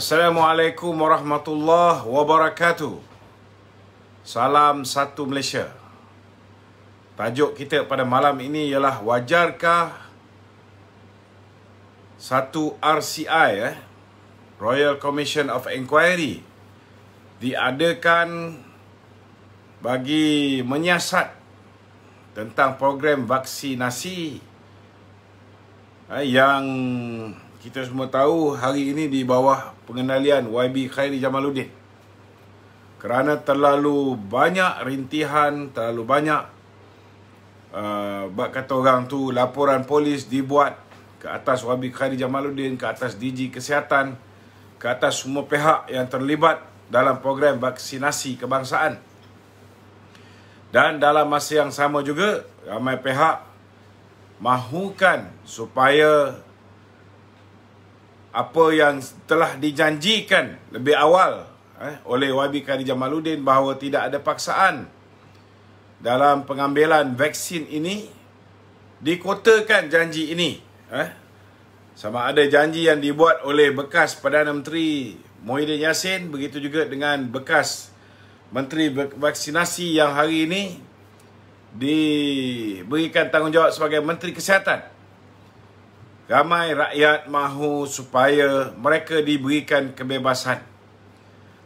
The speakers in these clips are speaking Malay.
Assalamualaikum warahmatullahi wabarakatuh. Salam satu Malaysia. Tajuk kita pada malam ini ialah wajarkah satu RCI eh Royal Commission of Inquiry diadakan bagi menyiasat tentang program vaksinasi eh, yang kita semua tahu hari ini di bawah pengendalian YB Khairi Jamaluddin kerana terlalu banyak rintihan, terlalu banyak uh, bak kata orang tu laporan polis dibuat ke atas YB Khairi Jamaluddin, ke atas DG Kesihatan, ke atas semua pihak yang terlibat dalam program vaksinasi kebangsaan. Dan dalam masa yang sama juga, ramai pihak mahukan supaya apa yang telah dijanjikan lebih awal eh, oleh YB Kadi Jamaluddin bahawa tidak ada paksaan dalam pengambilan vaksin ini dikotakan janji ini eh. sama ada janji yang dibuat oleh bekas Perdana Menteri Muhyiddin Yassin begitu juga dengan bekas Menteri Vaksinasi yang hari ini diberikan tanggungjawab sebagai Menteri Kesihatan Ramai rakyat mahu supaya mereka diberikan kebebasan.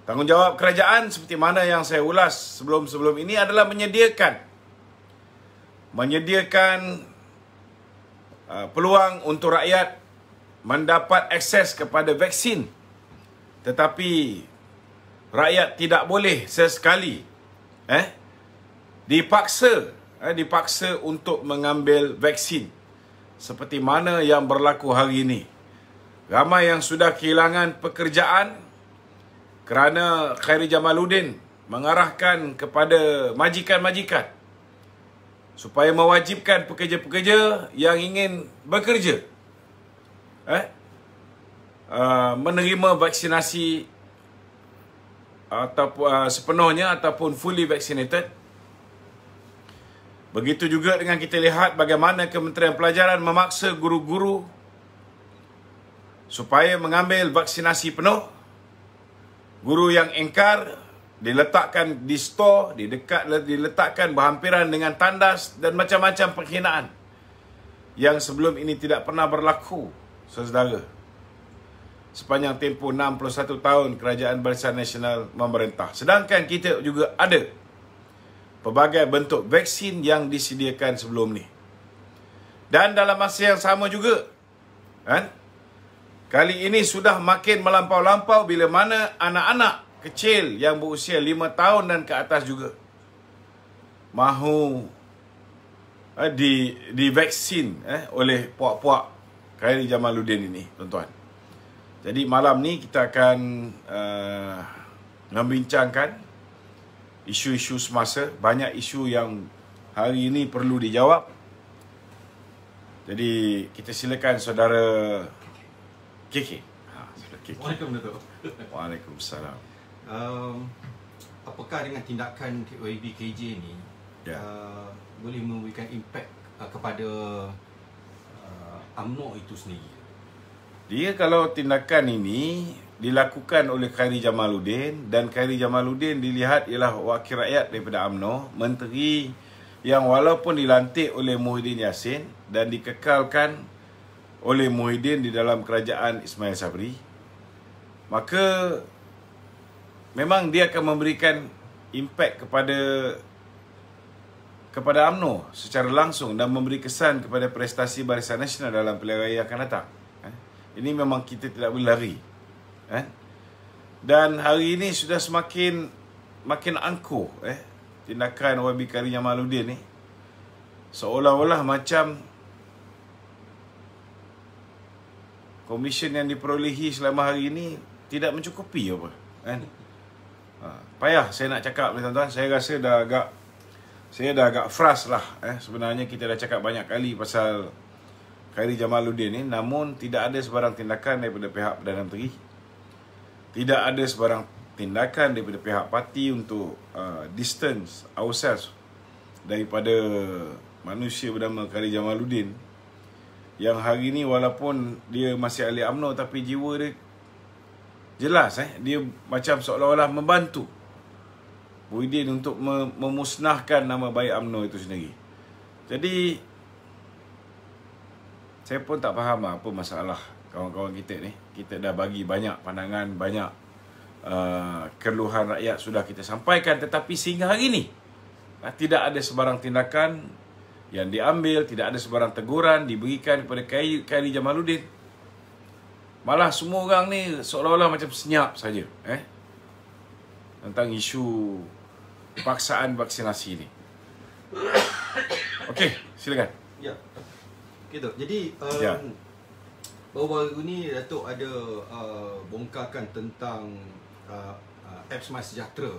Tanggungjawab kerajaan seperti mana yang saya ulas sebelum-sebelum ini adalah menyediakan menyediakan uh, peluang untuk rakyat mendapat akses kepada vaksin. Tetapi rakyat tidak boleh sesekali eh dipaksa eh, dipaksa untuk mengambil vaksin seperti mana yang berlaku hari ini. Ramai yang sudah kehilangan pekerjaan kerana Khairi Jamaluddin mengarahkan kepada majikan-majikan supaya mewajibkan pekerja-pekerja yang ingin bekerja eh? uh, menerima vaksinasi ataupun uh, sepenuhnya ataupun fully vaccinated Begitu juga dengan kita lihat bagaimana Kementerian Pelajaran memaksa guru-guru supaya mengambil vaksinasi penuh. Guru yang engkar diletakkan di store, di dekat diletakkan berhampiran dengan tandas dan macam-macam penghinaan yang sebelum ini tidak pernah berlaku, saudara. Sepanjang tempoh 61 tahun kerajaan Barisan Nasional memerintah. Sedangkan kita juga ada pelbagai bentuk vaksin yang disediakan sebelum ni. Dan dalam masa yang sama juga, kan, kali ini sudah makin melampau-lampau bila mana anak-anak kecil yang berusia 5 tahun dan ke atas juga mahu eh, di divaksin eh, oleh puak-puak Khairi Jamaluddin ini, tuan-tuan. Jadi malam ni kita akan uh, membincangkan isu-isu semasa, banyak isu yang hari ini perlu dijawab. Jadi kita silakan saudara KK. Ha, Waalaikumsalam. Waalaikumsalam. Um, apakah dengan tindakan KWB KJ ni yeah. uh, boleh memberikan impak uh, kepada uh, UMNO itu sendiri? Dia kalau tindakan ini dilakukan oleh Khairi Jamaluddin dan Khairi Jamaluddin dilihat ialah wakil rakyat daripada AMNO, menteri yang walaupun dilantik oleh Muhyiddin Yassin dan dikekalkan oleh Muhyiddin di dalam kerajaan Ismail Sabri, maka memang dia akan memberikan impak kepada kepada AMNO secara langsung dan memberi kesan kepada prestasi Barisan Nasional dalam pilihan raya akan datang. Eh, ini memang kita tidak boleh lari eh dan hari ini sudah semakin makin angkuh eh tindakan YB Karim Jamaluddin ni seolah-olah macam komisen yang diperolehi selama hari ini tidak mencukupi ya apa kan ha, payah saya nak cakap ni tuan-tuan saya rasa dah agak saya dah agak fras lah eh sebenarnya kita dah cakap banyak kali pasal Khairi Jamaluddin ni namun tidak ada sebarang tindakan daripada pihak Perdana Menteri tidak ada sebarang tindakan daripada pihak parti untuk uh, distance ourselves daripada manusia bernama Khalid Jamaluddin yang hari ni walaupun dia masih ahli UMNO tapi jiwa dia jelas eh dia macam seolah-olah membantu Muhyiddin untuk memusnahkan nama baik UMNO itu sendiri jadi saya pun tak faham lah apa masalah kawan-kawan kita ni kita dah bagi banyak pandangan banyak uh, keluhan rakyat sudah kita sampaikan tetapi sehingga hari ni uh, tidak ada sebarang tindakan yang diambil tidak ada sebarang teguran diberikan kepada Kairi Jamaluddin malah semua orang ni seolah-olah macam senyap saja eh tentang isu paksaan vaksinasi ni okey silakan ya tu. jadi um... ya. Baru-baru ni Datuk ada uh, bongkarkan tentang uh, uh apps My Sejahtera.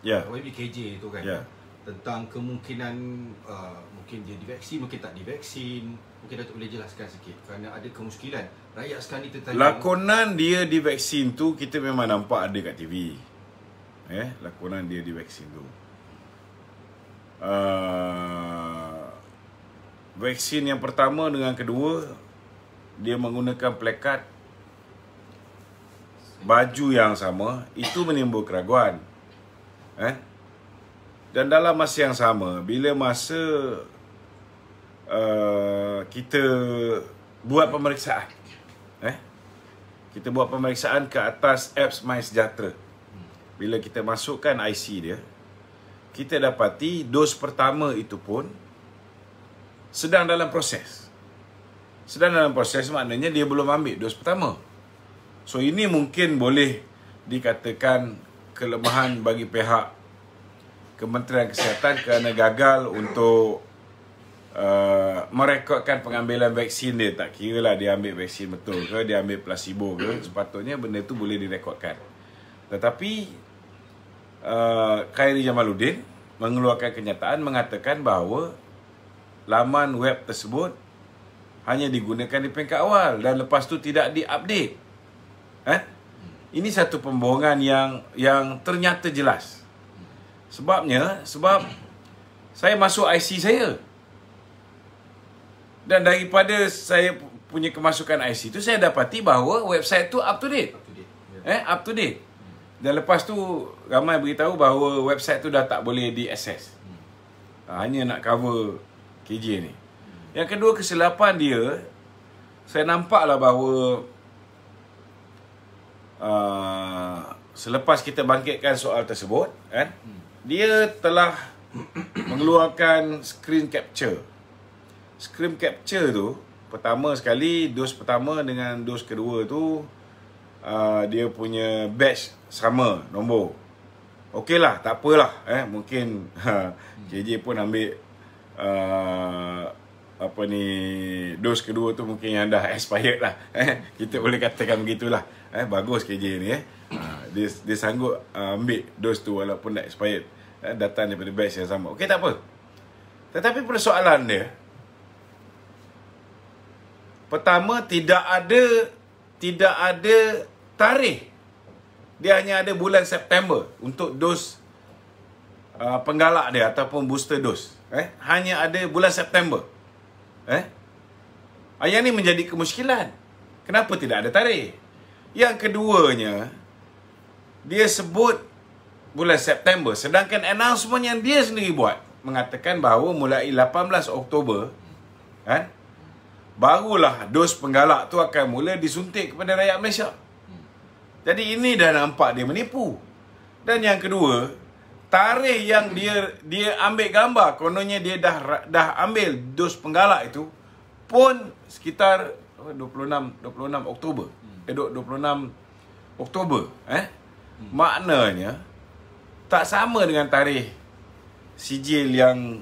Ya. Yeah. Uh, YBKJ tu kan. Ya. Yeah. Tentang kemungkinan uh, mungkin dia divaksin, mungkin tak divaksin. Mungkin Datuk boleh jelaskan sikit. Kerana ada kemungkinan rakyat sekarang ni tertanya. Lakonan dia divaksin tu kita memang nampak ada kat TV. Eh, lakonan dia divaksin tu. Uh, vaksin yang pertama dengan kedua dia menggunakan plekat baju yang sama itu menimbul keraguan eh dan dalam masa yang sama bila masa uh, kita buat pemeriksaan eh kita buat pemeriksaan ke atas apps my sejahtera bila kita masukkan IC dia kita dapati dos pertama itu pun sedang dalam proses sedang dalam proses maknanya dia belum ambil dos pertama. So ini mungkin boleh dikatakan kelemahan bagi pihak Kementerian Kesihatan kerana gagal untuk uh, merekodkan pengambilan vaksin dia. Tak kira lah dia ambil vaksin betul ke, dia ambil placebo ke. Sepatutnya benda tu boleh direkodkan. Tetapi uh, Khairi Jamaluddin mengeluarkan kenyataan mengatakan bahawa laman web tersebut hanya digunakan di peringkat awal dan lepas tu tidak diupdate. Eh? Ini satu pembohongan yang yang ternyata jelas. Sebabnya sebab saya masuk IC saya. Dan daripada saya punya kemasukan IC tu saya dapati bahawa website tu up to date. Ya. Eh up to date. Dan lepas tu ramai beritahu bahawa website tu dah tak boleh diakses. Hmm. Hanya nak cover KJ ni. Yang kedua kesilapan dia Saya nampaklah bahawa uh, Selepas kita bangkitkan soal tersebut kan, hmm. Dia telah mengeluarkan screen capture Screen capture tu Pertama sekali dos pertama dengan dos kedua tu uh, Dia punya batch sama nombor Okey lah, tak apalah eh. Mungkin uh, ha, JJ pun ambil uh, apa ni dos kedua tu mungkin yang dah expired lah eh kita boleh katakan begitulah eh bagus KJ ni eh ha, dia dia sanggup ah, ambil dos tu walaupun dah expired eh, datang daripada batch yang sama okey tak apa tetapi persoalan dia pertama tidak ada tidak ada tarikh dia hanya ada bulan September untuk dos uh, penggalak dia ataupun booster dos eh hanya ada bulan September Eh? Yang ni menjadi kemuskilan. Kenapa tidak ada tarikh? Yang keduanya, dia sebut bulan September. Sedangkan announcement yang dia sendiri buat, mengatakan bahawa mulai 18 Oktober, kan, barulah dos penggalak tu akan mula disuntik kepada rakyat Malaysia. Jadi ini dah nampak dia menipu. Dan yang kedua, tarikh yang dia dia ambil gambar kononnya dia dah dah ambil dos penggalak itu pun sekitar 26 26 hmm. eh, Oktober. Eh 26 Oktober eh. Maknanya tak sama dengan tarikh sijil yang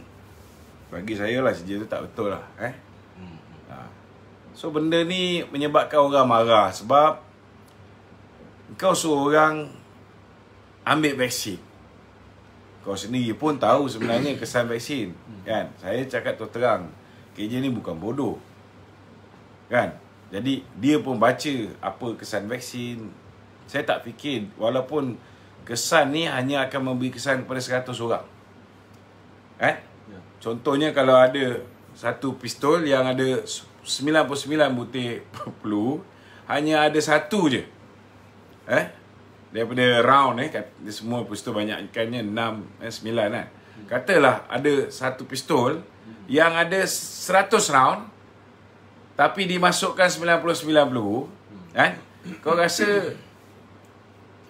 bagi saya lah sijil tu tak betul lah eh. Hmm. Ha. So benda ni menyebabkan orang marah sebab kau suruh orang ambil vaksin. Kau sendiri pun tahu sebenarnya kesan vaksin kan? Saya cakap tu terang kerja ni bukan bodoh kan? Jadi dia pun baca Apa kesan vaksin Saya tak fikir walaupun Kesan ni hanya akan memberi kesan Kepada 100 orang eh? Contohnya kalau ada Satu pistol yang ada 99 butir peluh Hanya ada satu je eh? daripada round eh kat, dia semua pistol banyak ikannya 6 eh 9 kan. Eh. Katalah ada satu pistol yang ada 100 round tapi dimasukkan 99 peluru kan. Kau rasa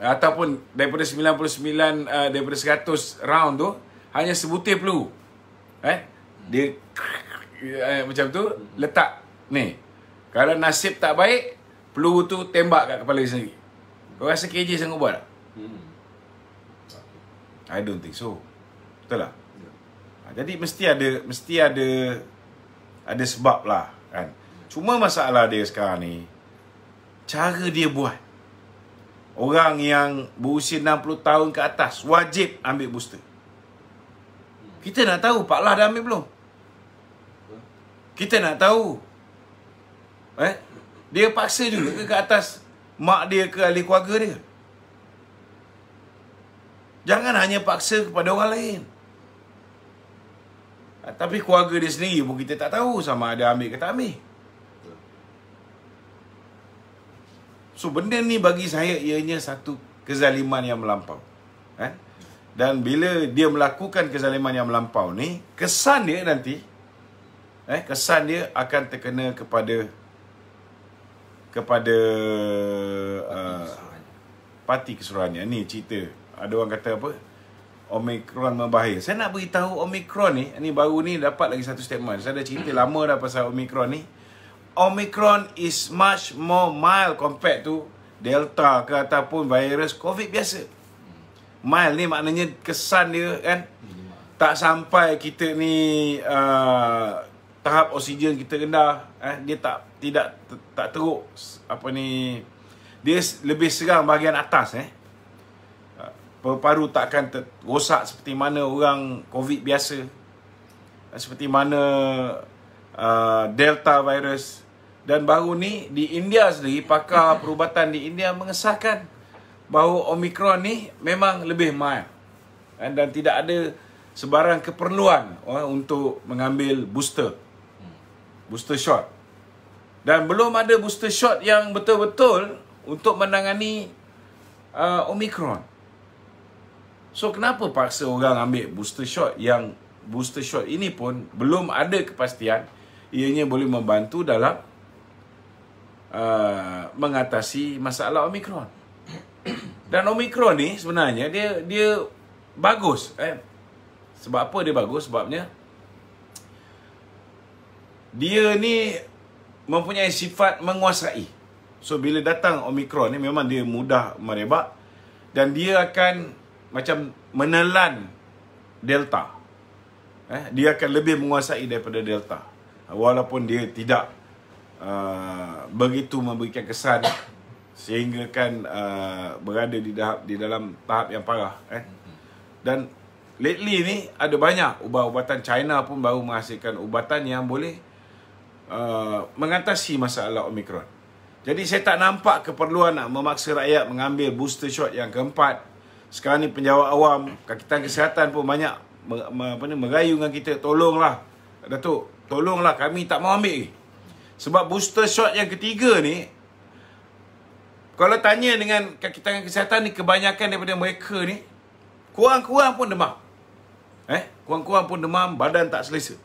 ataupun daripada 99 uh, eh, daripada 100 round tu hanya sebutir peluru. Eh dia eh, macam tu letak ni. Kalau nasib tak baik peluru tu tembak kat kepala sendiri. Kau rasa KJ sanggup buat tak? Hmm. I don't think so. Betul lah. Yeah. Ha, jadi mesti ada mesti ada ada sebab lah kan. Cuma masalah dia sekarang ni cara dia buat. Orang yang berusia 60 tahun ke atas wajib ambil booster. Hmm. Kita nak tahu Pak Lah dah ambil belum? Kita nak tahu. Eh? Dia paksa juga ke atas mak dia ke ahli keluarga dia. Jangan hanya paksa kepada orang lain. Ha, tapi keluarga dia sendiri pun kita tak tahu sama ada ambil ke tak ambil. So benda ni bagi saya ianya satu kezaliman yang melampau. Ha? Dan bila dia melakukan kezaliman yang melampau ni, kesan dia nanti, eh, kesan dia akan terkena kepada kepada uh, parti keseluruhannya. Ni cerita. Ada orang kata apa? Omicron membahaya Saya nak beritahu Omicron ni, ni baru ni dapat lagi satu statement. Saya dah cerita lama dah pasal Omicron ni. Omicron is much more mild compared to Delta ke ataupun virus COVID biasa. Mild ni maknanya kesan dia kan tak sampai kita ni uh, tahap oksigen kita rendah eh dia tak tidak tak teruk apa ni dia lebih serang bahagian atas eh paru-paru takkan ter- rosak seperti mana orang covid biasa seperti mana uh, delta virus dan baru ni di India sendiri pakar perubatan di India mengesahkan bahawa Omicron ni memang lebih mild eh, dan tidak ada sebarang keperluan eh, untuk mengambil booster hmm. booster shot dan belum ada booster shot yang betul-betul untuk menangani uh, Omicron. So kenapa paksa orang ambil booster shot yang booster shot ini pun belum ada kepastian ianya boleh membantu dalam uh, mengatasi masalah Omicron. Dan Omicron ni sebenarnya dia dia bagus eh. Sebab apa dia bagus? Sebabnya dia ni mempunyai sifat menguasai. So bila datang Omicron ni memang dia mudah merebak dan dia akan macam menelan Delta. Eh, dia akan lebih menguasai daripada Delta. Walaupun dia tidak uh, begitu memberikan kesan sehingga kan uh, berada di dalam, di dalam tahap yang parah eh. Dan lately ni ada banyak ubat-ubatan China pun baru menghasilkan ubatan yang boleh Uh, mengatasi masalah Omicron. Jadi saya tak nampak keperluan nak memaksa rakyat mengambil booster shot yang keempat. Sekarang ni penjawat awam, Kakitan Kesihatan pun banyak apa merayu dengan kita. Tolonglah, Datuk. Tolonglah, kami tak mau ambil. Sebab booster shot yang ketiga ni, kalau tanya dengan Kakitan Kesihatan ni, kebanyakan daripada mereka ni, kurang-kurang pun demam. Eh, kurang-kurang pun demam, badan tak selesa.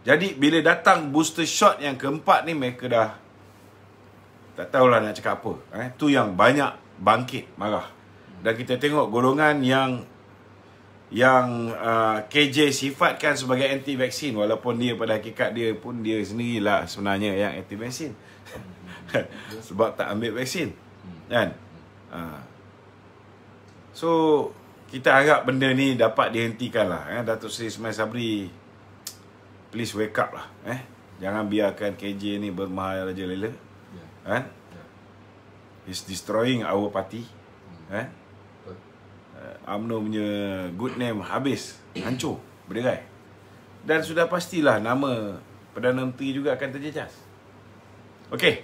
Jadi bila datang booster shot yang keempat ni mereka dah tak tahulah nak cakap apa. Eh? Tu yang banyak bangkit marah. Dan kita tengok golongan yang yang uh, KJ sifatkan sebagai anti vaksin walaupun dia pada hakikat dia pun dia sendirilah sebenarnya yang anti vaksin. Sebab tak ambil vaksin. Kan? Uh. So kita harap benda ni dapat dihentikan lah. Eh? Datuk Seri Sumai Sabri please wake up lah eh jangan biarkan KJ ni bermahal aja lela yeah. eh yeah. he's destroying our party hmm. eh UMNO eh, punya good name habis hancur berderai dan sudah pastilah nama Perdana Menteri juga akan terjejas Okay.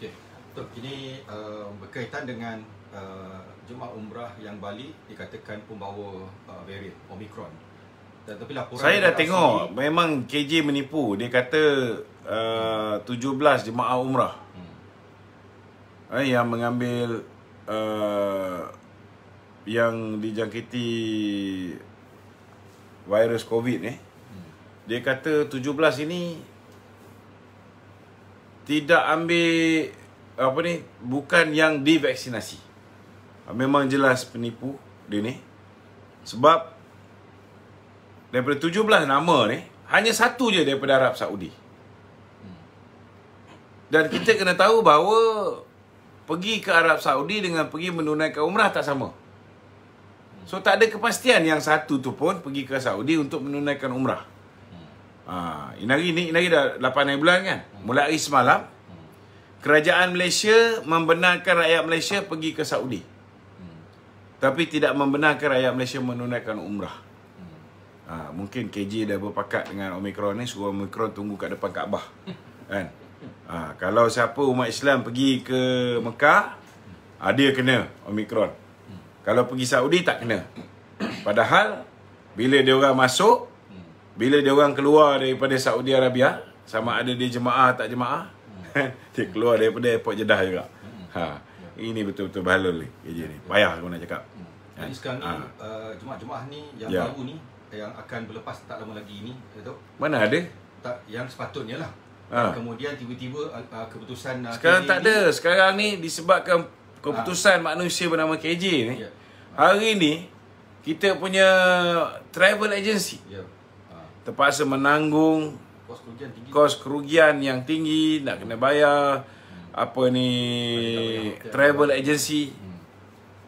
Okey. Betul. Ini uh, berkaitan dengan uh, eh, jemaah umrah yang Bali dikatakan pembawa uh, varian Omicron tapi laporan saya dah tengok ni. memang KJ menipu dia kata uh, 17 jemaah umrah hmm. Eh, yang mengambil uh, yang dijangkiti virus covid ni hmm. dia kata 17 ini tidak ambil apa ni bukan yang divaksinasi memang jelas penipu dia ni sebab Daripada 17 nama ni Hanya satu je daripada Arab Saudi Dan kita kena tahu bahawa Pergi ke Arab Saudi dengan pergi menunaikan umrah tak sama So tak ada kepastian yang satu tu pun Pergi ke Saudi untuk menunaikan umrah ha, Inari ni, inari dah 8 bulan kan Mulai semalam Kerajaan Malaysia membenarkan rakyat Malaysia pergi ke Saudi tapi tidak membenarkan rakyat Malaysia menunaikan umrah. Hmm. Ha, mungkin KJ dah berpakat dengan Omikron ni Suruh Omikron tunggu kat depan Kaabah kan? ha, Kalau siapa umat Islam pergi ke Mekah ha, Dia kena Omikron Kalau pergi Saudi tak kena Padahal bila dia orang masuk Bila dia orang keluar daripada Saudi Arabia Sama ada dia jemaah tak jemaah Dia keluar daripada airport Jeddah juga ha, Ini betul-betul bahalul ni KJ ni Payah aku nak cakap jadi sekarang ni, ha. uh, jemaah-jemaah ni yang ya. baru ni yang akan berlepas tak lama lagi ini itu mana ada tak yang sepatutnya lah ha. kemudian tiba-tiba uh, uh, keputusan uh, sekarang KJ tak ini, ada sekarang ni disebabkan keputusan ha. manusia bernama KJ ni yeah. ha. hari ni kita punya travel agency yeah. Ya. ha. terpaksa menanggung kos kerugian tinggi kos kerugian yang tinggi nak kena bayar hmm. apa ni travel agency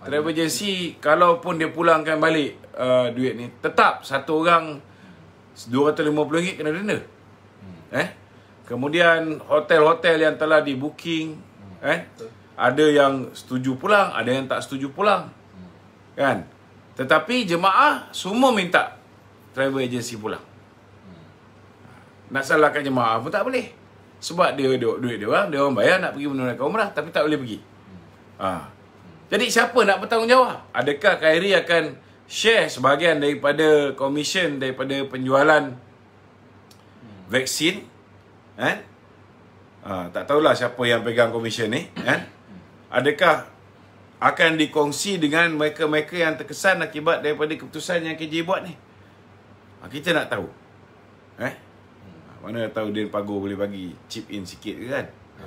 travel agency kalaupun dia pulangkan balik uh, duit ni tetap satu orang RM250 kena denda hmm. eh kemudian hotel-hotel yang telah di booking hmm. eh Betul. ada yang setuju pulang ada yang tak setuju pulang hmm. kan tetapi jemaah semua minta travel agency pulang hmm. nak salahkan jemaah pun tak boleh sebab dia duit dia orang dia orang bayar nak pergi menunaikan umrah tapi tak boleh pergi hmm. ha. Jadi siapa nak bertanggungjawab? Adakah Khairi akan share sebahagian daripada komisen daripada penjualan vaksin? Eh? Ha, tak tahulah siapa yang pegang komisen ni. Eh? Adakah akan dikongsi dengan mereka-mereka yang terkesan akibat daripada keputusan yang KJ buat ni? Ha, kita nak tahu. Eh? Ha, mana tahu dia Pagor boleh bagi chip in sikit ke kan? Ha.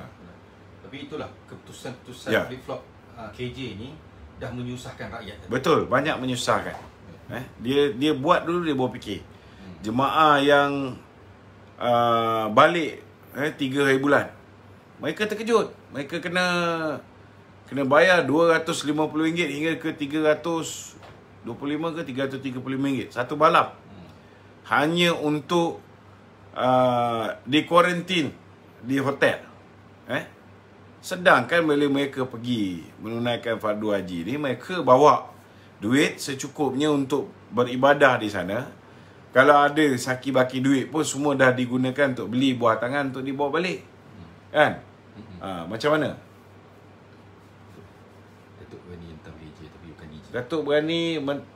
Tapi itulah keputusan-keputusan ya. flip-flop Ah, KJ ni dah menyusahkan rakyat. Betul, banyak menyusahkan. Hmm. Eh, dia dia buat dulu dia baru fikir. Hmm. Jemaah yang uh, balik eh 3 hari bulan. Mereka terkejut. Mereka kena kena bayar RM250 hingga ke 300 25 ke 335 ringgit satu balap hmm. hanya untuk uh, di kuarantin di hotel eh Sedangkan bila mereka pergi menunaikan fardu haji ni, mereka bawa duit secukupnya untuk beribadah di sana. Kalau ada saki-baki duit pun semua dah digunakan untuk beli buah tangan untuk dibawa balik. Kan? Ha, macam mana? Datuk berani hentam KJ tapi bukan DJ. Datuk berani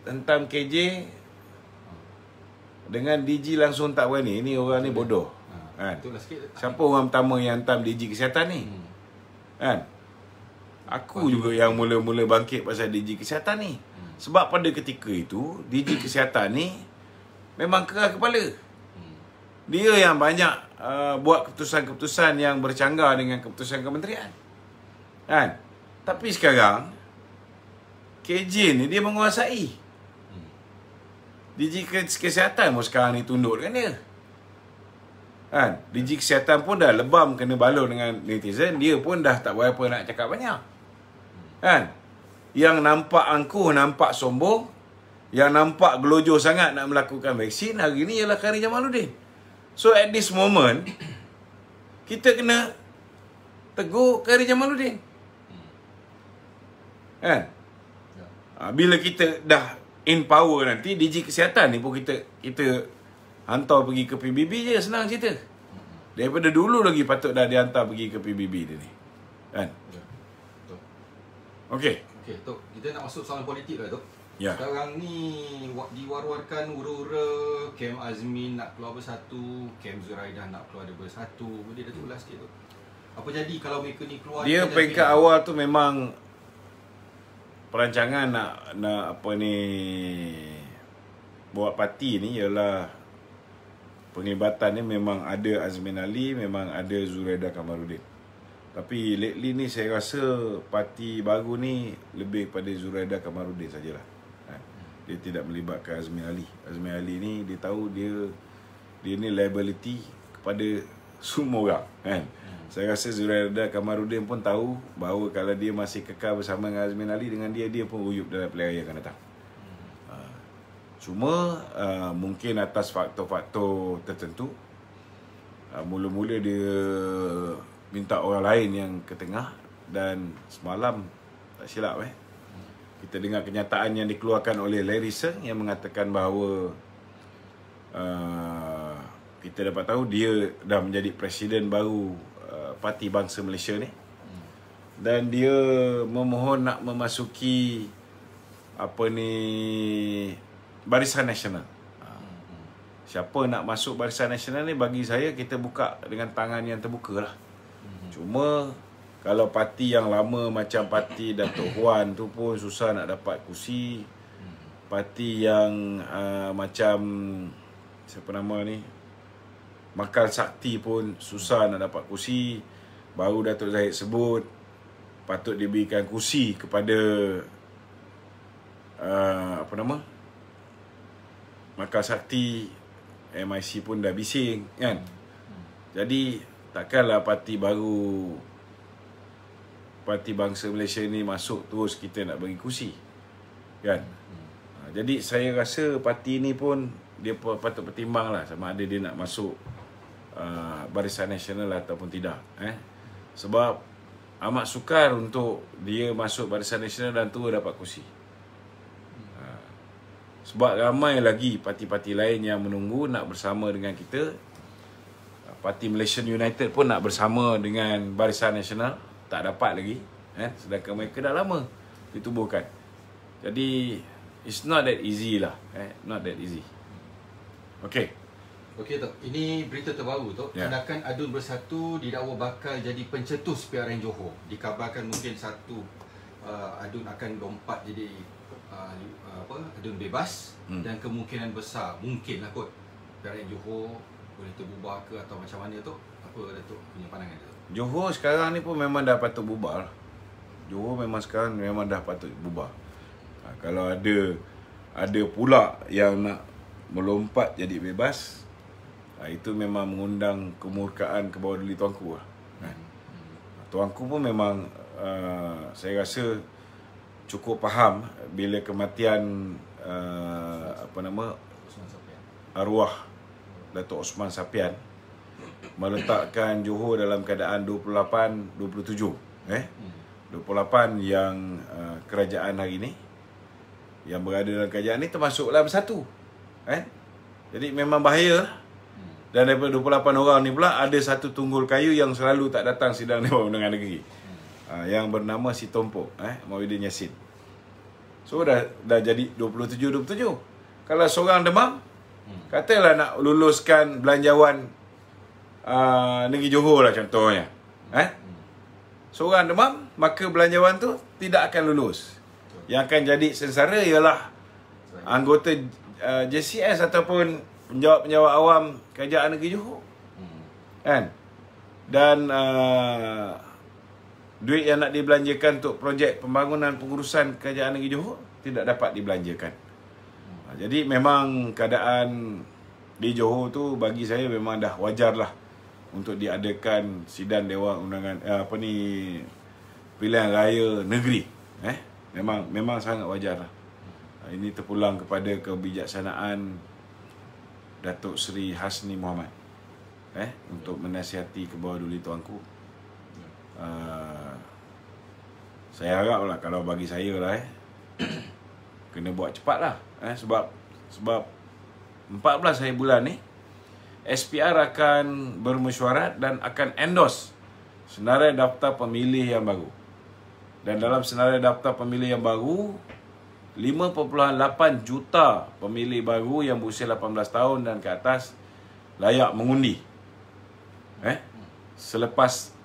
hentam KJ oh. dengan DJ langsung tak berani. Ini orang ni bodoh. Ah, kan? Lah Siapa orang pertama yang hentam DJ kesihatan ni? Hmm. Kan? Aku Bagi juga yang mula-mula bangkit pasal DG Kesihatan ni. Hmm. Sebab pada ketika itu, DG Kesihatan ni memang kerah kepala. Hmm. Dia yang banyak uh, buat keputusan-keputusan yang bercanggah dengan keputusan kementerian. Kan? Tapi sekarang, KJ ni dia menguasai. Hmm. DG Kesihatan pun sekarang ni tunduk dengan dia. Hmm kan DG kesihatan pun dah lebam kena balon dengan netizen dia pun dah tak berapa nak cakap banyak kan yang nampak angkuh nampak sombong yang nampak gelojoh sangat nak melakukan vaksin hari ini ialah Khairi Jamaluddin so at this moment kita kena tegur Khairi Jamaluddin kan ya. ha, bila kita dah in power nanti DG kesihatan ni pun kita kita hantar pergi ke PBB je senang cerita. Daripada dulu lagi patut dah dihantar pergi ke PBB dia ni. Kan? Okay, ya, Betul. Tok. Kita nak masuk soalan politik lah, Tok. Ya. Sekarang ni diwar-warkan urura Kem Azmin nak keluar bersatu, Kem Zuraidah nak keluar dia bersatu. Benda dah tu ulas sikit, Tok. Apa jadi kalau mereka ni keluar? Dia, dia peringkat jadi... awal tu memang perancangan nak nak apa ni buat parti ni ialah penglibatan ni memang ada Azmin Ali, memang ada Zuraida Kamarudin. Tapi lately ni saya rasa parti baru ni lebih pada Zuraida Kamarudin sajalah. Ha. Dia tidak melibatkan Azmin Ali. Azmin Ali ni dia tahu dia dia ni liability kepada semua orang kan. Saya rasa Zuraida Kamarudin pun tahu bahawa kalau dia masih kekal bersama dengan Azmin Ali dengan dia dia pun uyup dalam pelayaran akan datang. Cuma uh, mungkin atas faktor-faktor tertentu uh, Mula-mula dia minta orang lain yang ke tengah Dan semalam tak silap eh Kita dengar kenyataan yang dikeluarkan oleh Larry Seng Yang mengatakan bahawa uh, Kita dapat tahu dia dah menjadi presiden baru uh, Parti Bangsa Malaysia ni dan dia memohon nak memasuki apa ni Barisan Nasional. Siapa nak masuk Barisan Nasional ni bagi saya kita buka dengan tangan yang terbuka lah. Cuma kalau parti yang lama macam parti Dato' Huan tu pun susah nak dapat kursi. Parti yang uh, macam siapa nama ni Makal Sakti pun susah nak dapat kursi. Baru Dato' Zahid sebut patut diberikan kursi kepada uh, apa nama Markah Sakti MIC pun dah bising kan Jadi takkanlah parti baru Parti Bangsa Malaysia ni masuk terus kita nak bagi kursi Kan ha, Jadi saya rasa parti ni pun Dia patut pertimbang lah sama ada dia nak masuk uh, Barisan Nasional ataupun tidak eh? Sebab amat sukar untuk dia masuk Barisan Nasional dan terus dapat kursi sebab ramai lagi parti-parti lain yang menunggu nak bersama dengan kita. Parti Malaysian United pun nak bersama dengan Barisan Nasional. Tak dapat lagi. Eh? Sedangkan mereka dah lama ditubuhkan. Jadi, it's not that easy lah. Eh? Not that easy. Okay. Okay, Tok. Ini berita terbaru, Tok. Yeah. Tindakan adun bersatu didakwa bakal jadi pencetus PRN Johor. Dikabarkan mungkin satu uh, adun akan lompat jadi uh, apa adun bebas hmm. dan kemungkinan besar mungkinlah lah kot PRN Johor boleh terbubar ke atau macam mana tu apa tu punya pandangan tu Johor sekarang ni pun memang dah patut bubar Johor memang sekarang memang dah patut bubar ha, kalau ada ada pula yang nak melompat jadi bebas ha, itu memang mengundang kemurkaan ke bawah diri tuanku lah. Ha. Tuanku pun memang uh, saya rasa cukup faham bila kematian uh, apa nama arwah Datuk Osman Sapian meletakkan Johor dalam keadaan 28 27 eh 28 yang uh, kerajaan hari ini yang berada dalam kerajaan ni termasuklah bersatu eh jadi memang bahaya dan daripada 28 orang ni pula ada satu tunggul kayu yang selalu tak datang sidang Dewan Undangan Negeri Ah, yang bernama si Tompo eh Mauidin Yasin. So dah dah jadi 27 27. Kalau seorang demam hmm. katalah nak luluskan belanjawan uh, negeri Johor lah contohnya. Eh? Hmm. Seorang demam maka belanjawan tu tidak akan lulus. Yang akan jadi sengsara ialah anggota uh, ah, JCS ataupun penjawat-penjawat awam kerajaan negeri Johor. Hmm. Kan? Dan uh, duit yang nak dibelanjakan untuk projek pembangunan pengurusan kerajaan negeri Johor tidak dapat dibelanjakan. Ha, jadi memang keadaan di Johor tu bagi saya memang dah wajarlah untuk diadakan sidang dewan undangan eh, apa ni pilihan raya negeri eh memang memang sangat wajarlah. Ha, ini terpulang kepada kebijaksanaan Datuk Seri Hasni Muhammad eh untuk menasihati ke bawah duli tuanku. Uh, saya harap lah kalau bagi saya lah eh Kena buat cepat lah eh, Sebab Sebab 14 hari bulan ni SPR akan bermesyuarat dan akan endorse Senarai daftar pemilih yang baru Dan dalam senarai daftar pemilih yang baru 5.8 juta pemilih baru yang berusia 18 tahun dan ke atas layak mengundi. Eh? Selepas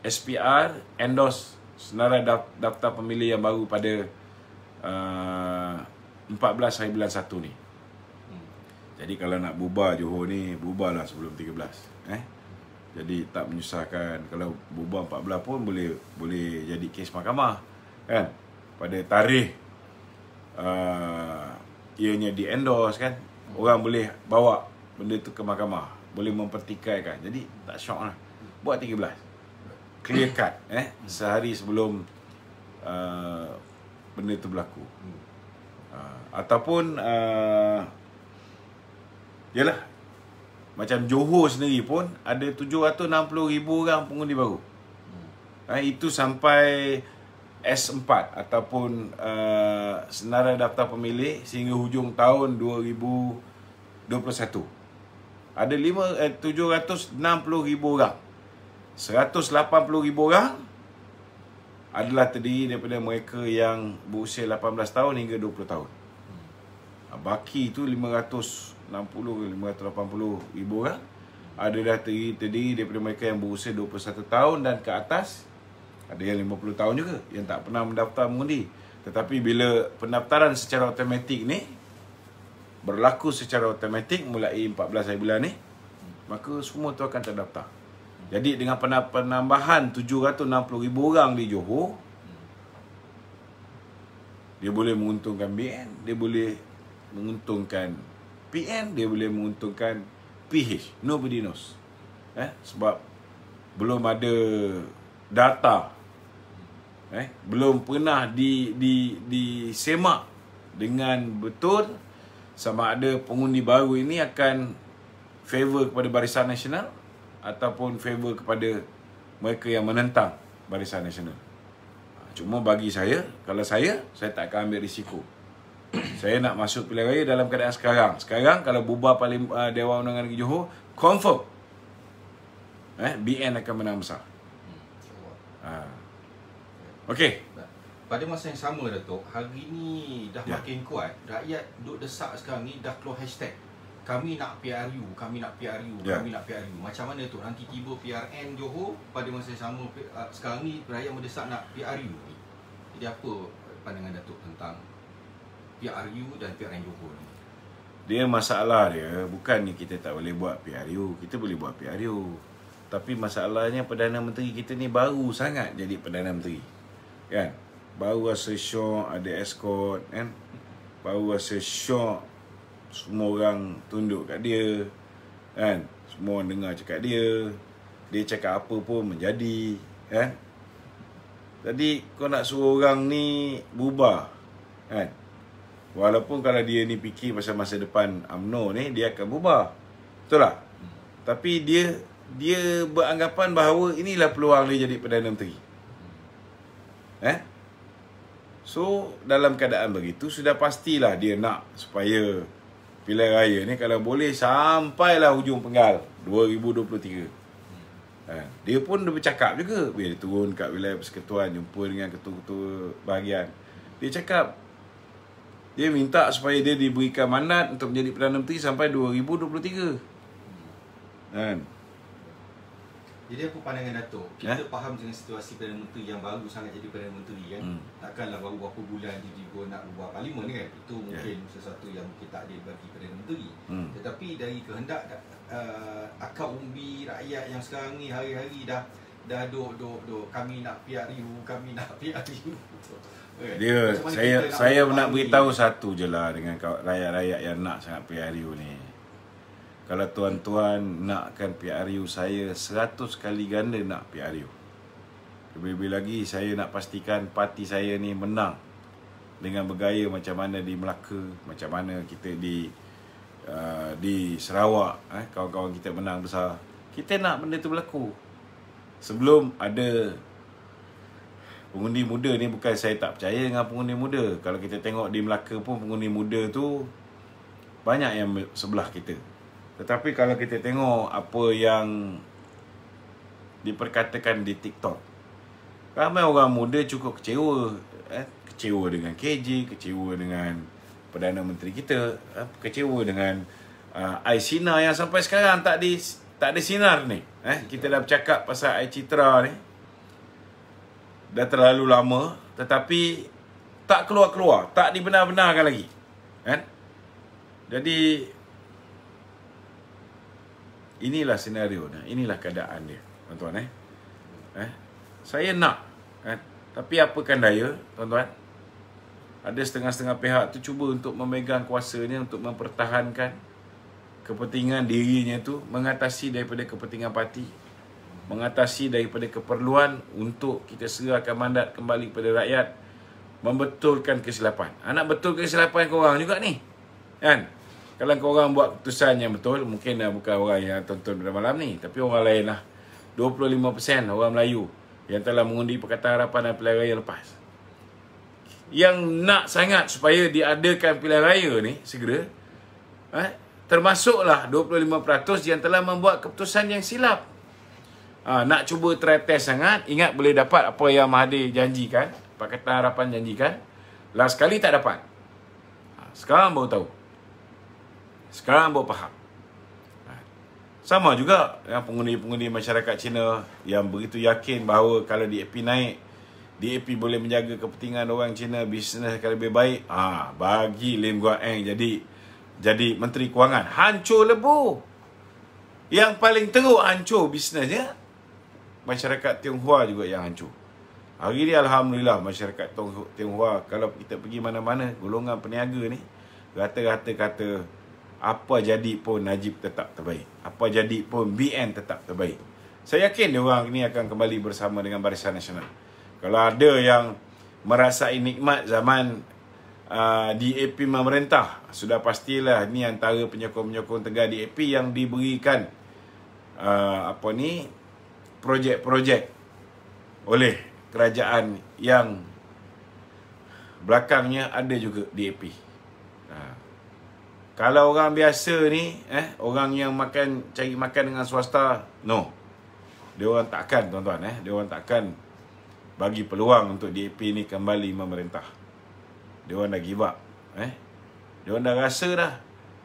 SPR endorse senarai daftar pemilih yang baru pada uh, 14 hari bulan 1 ni. Hmm. Jadi kalau nak bubar Johor ni, bubarlah sebelum 13. Eh? Jadi tak menyusahkan kalau bubar 14 pun boleh boleh jadi kes mahkamah. Kan? Pada tarikh uh, ianya di endorse kan, hmm. orang boleh bawa benda tu ke mahkamah. Boleh mempertikaikan. Jadi tak syok lah. Buat 13 clear cut eh sehari sebelum uh, benda itu berlaku uh, ataupun uh, yalah macam Johor sendiri pun ada 760,000 orang pengundi baru uh, itu sampai S4 ataupun uh, senarai daftar pemilih sehingga hujung tahun 2021 ada 5 eh, ribu orang 180 ribu orang adalah terdiri daripada mereka yang berusia 18 tahun hingga 20 tahun. Ah, baki itu 560-580 ribu orang adalah terdiri, terdiri daripada mereka yang berusia 21 tahun dan ke atas ada yang 50 tahun juga yang tak pernah mendaftar mengundi. Tetapi bila pendaftaran secara otomatik ni berlaku secara otomatik mulai 14 hari bulan ni maka semua tu akan terdaftar. Jadi dengan penambahan ribu orang di Johor Dia boleh menguntungkan BN Dia boleh menguntungkan PN Dia boleh menguntungkan PH Nobody knows eh? Sebab belum ada data eh? Belum pernah di, di, di semak dengan betul Sama ada pengundi baru ini akan favor kepada Barisan Nasional ataupun favor kepada mereka yang menentang Barisan Nasional. Ha, cuma bagi saya, kalau saya, saya tak akan ambil risiko. saya nak masuk pilihan raya dalam keadaan sekarang. Sekarang kalau bubar paling uh, Dewan Undangan Negeri Johor, confirm eh, BN akan menang besar. Hmm. Ha. Okey. Pada masa yang sama Datuk, hari ini dah ya. makin kuat. Rakyat duk desak sekarang ni dah keluar hashtag kami nak PRU, kami nak PRU, yeah. kami nak PRU. Macam mana tu? Nanti tiba PRN Johor pada masa yang sama uh, sekarang ni rakyat mendesak nak PRU. Jadi apa pandangan Datuk tentang PRU dan PRN Johor ni? Dia masalah dia bukannya kita tak boleh buat PRU, kita boleh buat PRU. Tapi masalahnya Perdana Menteri kita ni baru sangat jadi Perdana Menteri. Kan? Baru rasa syok, ada escort, kan? Baru rasa syok, semua orang tunduk kat dia kan semua orang dengar cakap dia dia cakap apa pun menjadi kan jadi kau nak suruh orang ni bubah, kan walaupun kalau dia ni fikir pasal masa depan UMNO ni dia akan bubah, betul tak hmm. tapi dia dia beranggapan bahawa inilah peluang dia jadi Perdana Menteri hmm. eh So dalam keadaan begitu sudah pastilah dia nak supaya pilihan raya ni kalau boleh sampailah hujung penggal 2023. Ha, dia pun dia bercakap juga bila dia turun kat wilayah persekutuan jumpa dengan ketua-ketua bahagian. Dia cakap dia minta supaya dia diberikan mandat untuk menjadi Perdana Menteri sampai 2023. Kan? Jadi apa pandangan Dato' Kita eh? faham dengan situasi Perdana Menteri yang baru sangat jadi Perdana Menteri kan hmm. Takkanlah baru berapa bulan dia juga nak keluar parlimen kan Itu ya. mungkin sesuatu yang mungkin tak ada bagi Perdana Menteri hmm. Tetapi dari kehendak uh, eh, akar umbi rakyat yang sekarang ni hari-hari dah dah dok dok dok kami nak pihak riu kami nak pihak riu eh, dia saya saya nak, beritahu satu je lah dengan rakyat-rakyat yang nak sangat pihak ni kalau tuan-tuan nakkan PRU saya 100 kali ganda nak PRU Lebih-lebih lagi saya nak pastikan parti saya ni menang Dengan bergaya macam mana di Melaka Macam mana kita di uh, di Sarawak eh, Kawan-kawan kita menang besar Kita nak benda tu berlaku Sebelum ada Pengundi muda ni bukan saya tak percaya dengan pengundi muda Kalau kita tengok di Melaka pun pengundi muda tu Banyak yang sebelah kita tetapi kalau kita tengok apa yang diperkatakan di TikTok, ramai orang muda cukup kecewa. Eh? Kecewa dengan KJ, kecewa dengan Perdana Menteri kita, eh? kecewa dengan uh, ah, Aisina yang sampai sekarang tak di tak ada sinar ni. Eh? Kita dah bercakap pasal Aisina Citra ni. Dah terlalu lama, tetapi tak keluar-keluar, tak dibenar-benarkan lagi. Eh? Jadi Inilah senario dia. Inilah keadaan dia. Tuan-tuan eh. eh. Saya nak. Eh. Tapi apakan daya, tuan-tuan. Ada setengah-setengah pihak tu cuba untuk memegang kuasanya untuk mempertahankan kepentingan dirinya tu mengatasi daripada kepentingan parti mengatasi daripada keperluan untuk kita serahkan mandat kembali kepada rakyat membetulkan kesilapan. Anak ah, betulkan kesilapan kau juga ni. Kan? Kalau kau orang buat keputusan yang betul, mungkin dah bukan orang yang tonton pada malam ni, tapi orang lain lah. 25% orang Melayu yang telah mengundi Pakatan Harapan dan Pilihan Raya lepas. Yang nak sangat supaya diadakan pilihan raya ni segera, eh, termasuklah 25% yang telah membuat keputusan yang silap. Ha, nak cuba try test sangat, ingat boleh dapat apa yang Mahathir janjikan, Pakatan Harapan janjikan. Last kali tak dapat. Ha, sekarang baru tahu. Sekarang buat faham. Ha. Sama juga yang pengundi-pengundi masyarakat Cina yang begitu yakin bahawa kalau DAP naik, DAP boleh menjaga kepentingan orang Cina, bisnes akan lebih baik. Ha, bagi Lim Guan Eng jadi jadi Menteri Kewangan. Hancur lebu. Yang paling teruk hancur bisnesnya. Masyarakat Tionghoa juga yang hancur. Hari ini Alhamdulillah masyarakat Tionghoa kalau kita pergi mana-mana golongan peniaga ni rata-rata kata, -rata kata apa jadi pun Najib tetap terbaik. Apa jadi pun BN tetap terbaik. Saya yakin dia orang ni akan kembali bersama dengan Barisan Nasional. Kalau ada yang merasa nikmat zaman uh, DAP memerintah, sudah pastilah ni antara penyokong-penyokong tegar DAP yang diberikan uh, apa ni projek-projek oleh kerajaan yang belakangnya ada juga DAP. Kalau orang biasa ni, eh, orang yang makan cari makan dengan swasta, no. Dia orang takkan, tuan-tuan, eh, dia orang takkan bagi peluang untuk DAP ni kembali memerintah. Dia orang dah give up, eh. Dia orang dah rasa dah.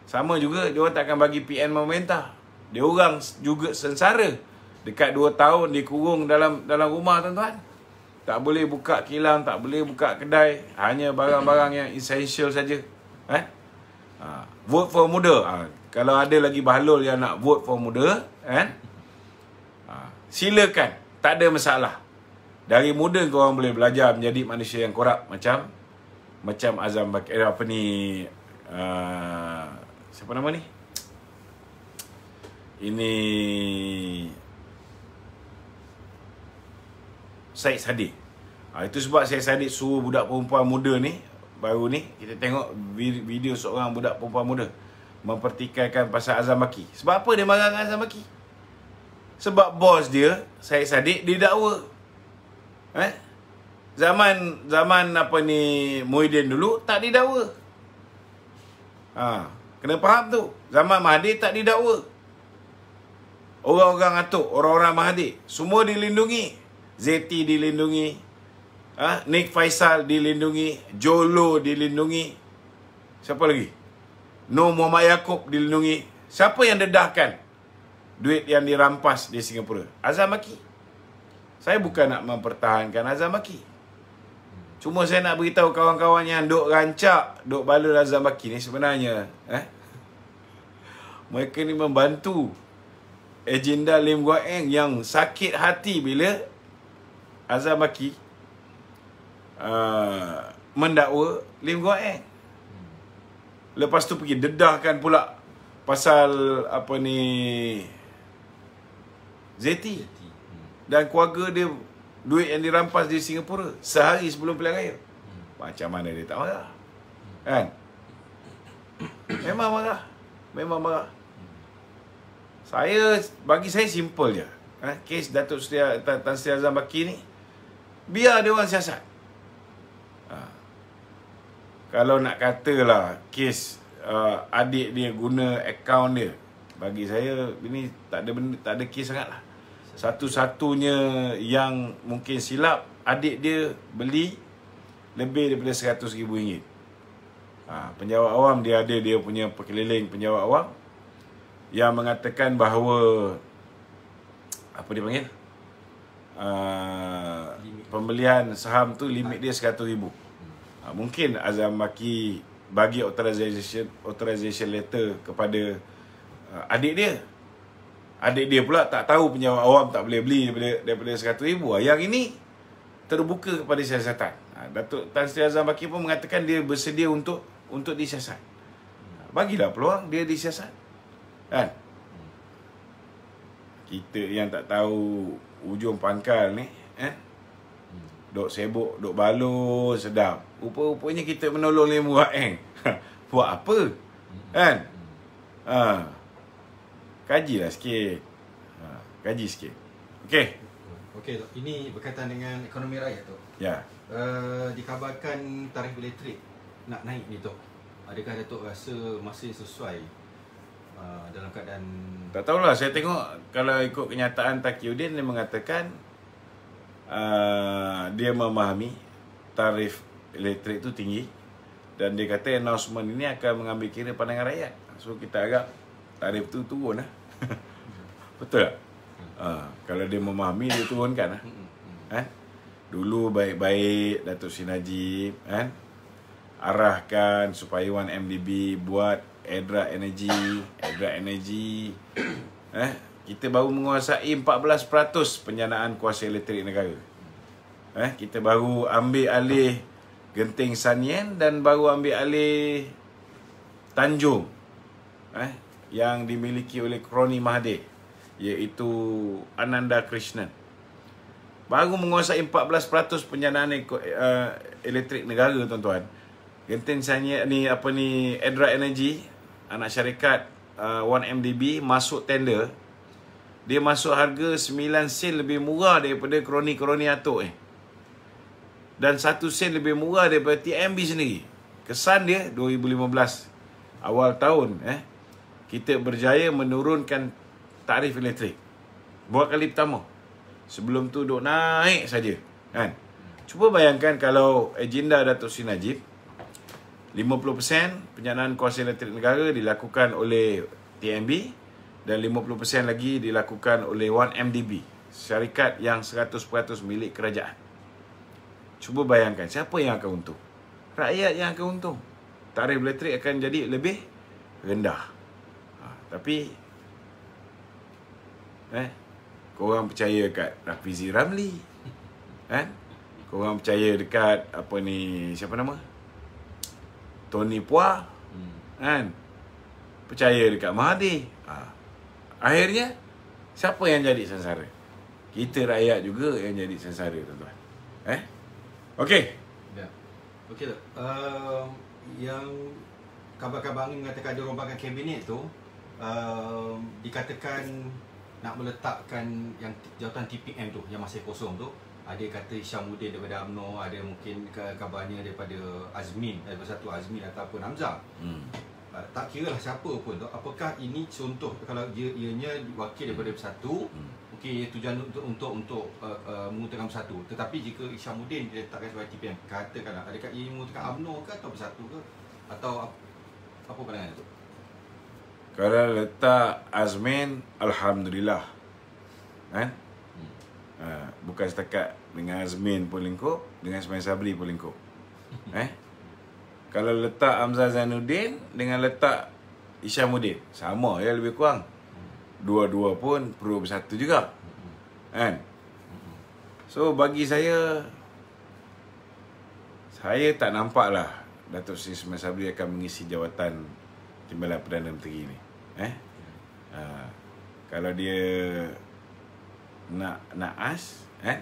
Sama juga dia orang takkan bagi PN memerintah. Dia orang juga sengsara. Dekat 2 tahun dikurung dalam dalam rumah, tuan-tuan. Tak boleh buka kilang, tak boleh buka kedai, hanya barang-barang yang essential saja. Eh? Ha vote for muda. Ha. Kalau ada lagi bahlul yang nak vote for muda, kan? Ha. Silakan. Tak ada masalah. Dari muda kau orang boleh belajar menjadi manusia yang korap macam macam Azam Bakir eh, apa ni? Uh, siapa nama ni? Ini Said Sadiq. Ha, itu sebab saya Sadiq suruh budak perempuan muda ni baru ni kita tengok video seorang budak perempuan muda mempertikaikan pasal Azam Baki. Sebab apa dia marah dengan Azam Baki? Sebab bos dia, Syed Saddiq, dia dakwa. Eh? Zaman zaman apa ni Muhyiddin dulu tak didakwa. Ha, kena faham tu. Zaman Mahdi tak didakwa. Orang-orang atuk, orang-orang Mahdi, semua dilindungi. Zeti dilindungi, ha? Nick Faisal dilindungi Jolo dilindungi Siapa lagi? No Muhammad Yaakob dilindungi Siapa yang dedahkan Duit yang dirampas di Singapura? Azam Maki Saya bukan nak mempertahankan Azam Maki Cuma saya nak beritahu kawan-kawan yang duk rancak Duk balul Azam Maki ni sebenarnya eh? Mereka ni membantu Agenda Lim Guang Eng yang sakit hati bila Azam Maki Ah, mendakwa Lim Guan Eng. Lepas tu pergi dedahkan pula pasal apa ni Zeti hmm. dan keluarga dia duit yang dirampas di Singapura sehari sebelum pilihan raya. Hmm. Macam mana dia tak marah? Kan? Memang marah. Memang marah. Hmm. Saya bagi saya simple je. Ha, kes Datuk Seri Tan Sri Azam Baki ni biar dia orang siasat kalau nak katalah kes uh, adik dia guna akaun dia bagi saya ini tak ada benda, tak ada kes sangatlah satu-satunya yang mungkin silap adik dia beli lebih daripada 100 ribu ringgit ha, penjawat awam dia ada dia punya perkeliling penjawat awam yang mengatakan bahawa apa dia panggil uh, pembelian saham tu limit dia 100 ribu Ah, mungkin Azam Maki bagi authorization authorization letter kepada uh, adik dia. Adik dia pula tak tahu penyewa awam tak boleh beli daripada daripada 100,000. Ah, yang ini terbuka kepada siasatan. Datuk Tan Sri Azam Baki pun mengatakan dia bersedia untuk untuk disiasat. Bagilah peluang dia disiasat. Kan? Kita yang tak tahu ujung pangkal ni, eh? Duk sibuk, duk balur, sedap. Rupa-rupanya kita menolong lembu buat eh. buat apa? Kan? Ha. Kajilah sikit. Ha. Kaji sikit. Okey. Okey, ini berkaitan dengan ekonomi rakyat tu. Ya. Yeah. Uh, dikabarkan tarif elektrik nak naik ni tu. Adakah Datuk rasa masih sesuai uh, dalam keadaan... Tak tahulah. Saya tengok kalau ikut kenyataan Taki Udin, dia mengatakan uh, dia memahami tarif elektrik itu tinggi dan dia kata announcement ini akan mengambil kira pandangan rakyat. So kita agak tarif itu turun lah. Betul tak? Ha, kalau dia memahami dia turunkan lah. Ha? Dulu baik-baik Datuk Sinaji ha? Eh? arahkan supaya 1MDB buat Edra Energy. Edra Energy. eh kita baru menguasai 14% penyanaan kuasa elektrik negara. Eh, kita baru ambil alih Genting Sanyen dan baru ambil alih Tanjung. Eh, yang dimiliki oleh Kroni Mahathir iaitu Ananda Krishnan. Baru menguasai 14% penyanaan uh, elektrik negara tuan-tuan. Genting Sanyen ni apa ni Edra Energy anak syarikat uh, eh, 1MDB masuk tender dia masuk harga 9 sen lebih murah daripada kroni-kroni atuk ni. Eh. Dan 1 sen lebih murah daripada TMB sendiri. Kesan dia 2015 awal tahun eh kita berjaya menurunkan tarif elektrik. Buat kali pertama. Sebelum tu duk naik saja kan. Cuba bayangkan kalau agenda Datuk Sri Najib 50% penyanaan kuasa elektrik negara dilakukan oleh TMB dan 50% lagi dilakukan oleh 1MDB syarikat yang 100% milik kerajaan cuba bayangkan siapa yang akan untung rakyat yang akan untung tarif elektrik akan jadi lebih rendah ha, tapi eh korang percaya kat Rafizi Ramli eh korang percaya dekat apa ni siapa nama Tony Puah hmm. kan percaya dekat Mahathir ha. Akhirnya siapa yang jadi sengsara? Kita rakyat juga yang jadi sengsara tuan-tuan. Eh? Okey. Ya. Okey tu. Uh, ehm, yang khabar-khabar angin mengatakan ada rombakan kabinet tu uh, dikatakan nak meletakkan yang jawatan TPM tu yang masih kosong tu ada kata Isyam Mudin daripada UMNO ada mungkin khabarnya daripada Azmin daripada eh, satu Azmin ataupun Hamzah hmm. Ah, tak kira lah siapa pun tu apakah ini contoh kalau ia ianya wakil daripada satu, hmm. okey tujuan untuk untuk untuk uh, uh, mengutarakan bersatu tetapi jika Isyamuddin dia tak sebagai TPM katakanlah adakah ia mengutarakan abno, hmm. ke atau bersatu ke atau apa, apa pandangan tu kalau letak Azmin alhamdulillah kan eh? hmm. Ah, bukan setakat dengan Azmin pun lingkup dengan Sabri pun lingkup eh kalau letak Hamzah Zainuddin dengan letak Isyamuddin sama ya lebih kurang. Dua-dua pun perlu bersatu juga. Kan? So bagi saya saya tak nampak lah Datuk Seri Ismail Sabri akan mengisi jawatan Timbalan Perdana Menteri ini. Eh? Ha, kalau dia nak nak as, eh?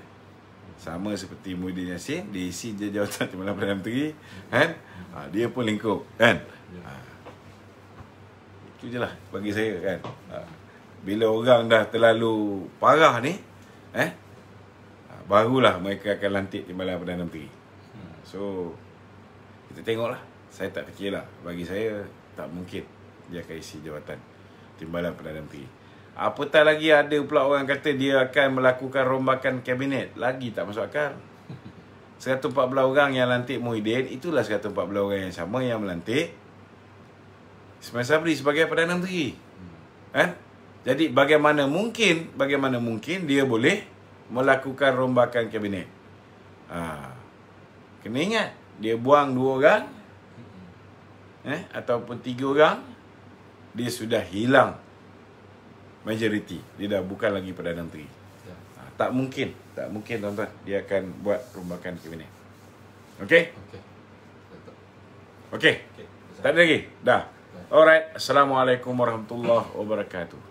sama seperti Muhyiddin Yassin dia isi dia jawatan Timbalan Perdana Menteri kan ha, dia pun lingkup kan ya. ha. itu je lah bagi saya kan ha. bila orang dah terlalu parah ni eh ha, barulah mereka akan lantik Timbalan Perdana Menteri hmm. ha. so kita tengoklah saya tak fikirlah bagi saya tak mungkin dia akan isi jawatan Timbalan Perdana Menteri Apatah lagi ada pula orang kata dia akan melakukan rombakan kabinet. Lagi tak masuk akal. 114 orang yang lantik Muhyiddin, itulah 114 orang yang sama yang melantik Ismail Sabri sebagai Perdana Menteri. Hmm. Kan? Ha? Jadi bagaimana mungkin, bagaimana mungkin dia boleh melakukan rombakan kabinet? Ha. Kena ingat, dia buang dua orang. Hmm. Eh, ataupun tiga orang. Dia sudah hilang majoriti dia dah bukan lagi perdana menteri ya. ha, tak mungkin tak mungkin tuan-tuan dia akan buat perubahan kabinet okey okey okey okay. tak ada lagi dah ya. Alright, Assalamualaikum warahmatullahi wabarakatuh.